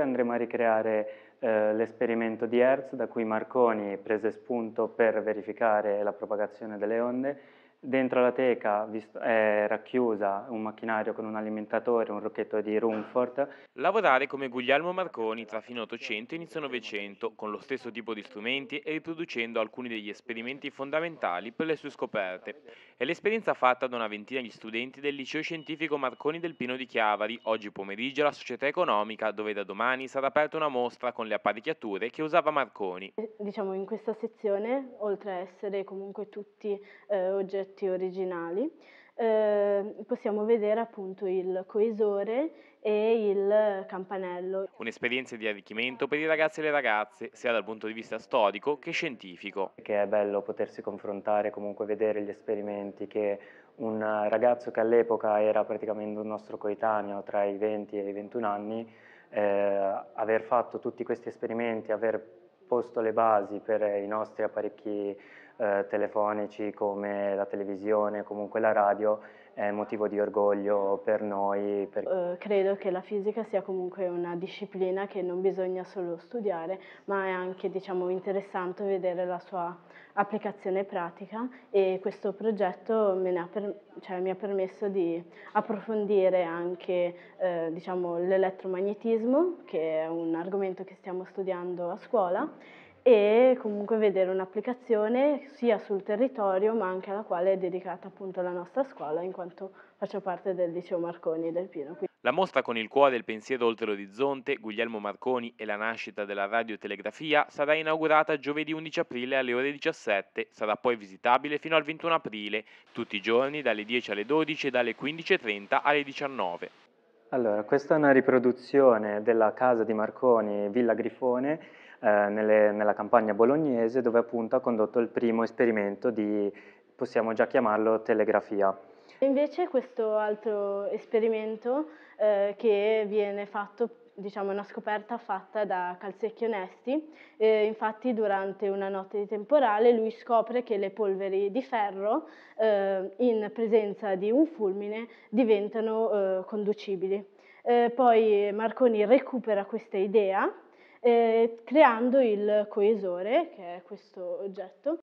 andremo a ricreare eh, l'esperimento di Hertz da cui Marconi prese spunto per verificare la propagazione delle onde Dentro la teca è racchiusa un macchinario con un alimentatore, un rocchetto di Rumford. Lavorare come Guglielmo Marconi tra fine 800 e inizio 900, con lo stesso tipo di strumenti e riproducendo alcuni degli esperimenti fondamentali per le sue scoperte. È l'esperienza fatta da una ventina di studenti del liceo scientifico Marconi del Pino di Chiavari, oggi pomeriggio alla Società Economica, dove da domani sarà aperta una mostra con le apparecchiature che usava Marconi. Eh, diciamo in questa sezione, oltre a essere comunque tutti eh, oggetti oggetti originali, eh, possiamo vedere appunto il coesore e il campanello. Un'esperienza di arricchimento per i ragazzi e le ragazze, sia dal punto di vista storico che scientifico. Che è bello potersi confrontare, comunque vedere gli esperimenti che un ragazzo che all'epoca era praticamente un nostro coetaneo tra i 20 e i 21 anni, eh, aver fatto tutti questi esperimenti, aver posto le basi per i nostri apparecchi eh, telefonici come la televisione, comunque la radio, è motivo di orgoglio per noi. Per... Eh, credo che la fisica sia comunque una disciplina che non bisogna solo studiare, ma è anche diciamo, interessante vedere la sua applicazione pratica e questo progetto per... cioè, mi ha permesso di approfondire anche eh, diciamo, l'elettromagnetismo, che è un argomento che stiamo studiando a scuola e comunque vedere un'applicazione sia sul territorio ma anche alla quale è dedicata appunto la nostra scuola in quanto faccio parte del liceo Marconi del Pino. La mostra con il cuore e il pensiero oltre l'orizzonte, Guglielmo Marconi e la nascita della radiotelegrafia sarà inaugurata giovedì 11 aprile alle ore 17, sarà poi visitabile fino al 21 aprile, tutti i giorni dalle 10 alle 12 e dalle 15.30 alle 19. Allora, questa è una riproduzione della casa di Marconi, Villa Grifone, eh, nelle, nella campagna bolognese, dove appunto ha condotto il primo esperimento di, possiamo già chiamarlo, telegrafia. Invece questo altro esperimento eh, che viene fatto diciamo, una scoperta fatta da Calzecchi Onesti, eh, infatti durante una notte di temporale lui scopre che le polveri di ferro eh, in presenza di un fulmine diventano eh, conducibili. poi Marconi recupera questa idea eh, creando il coesore, che è questo oggetto,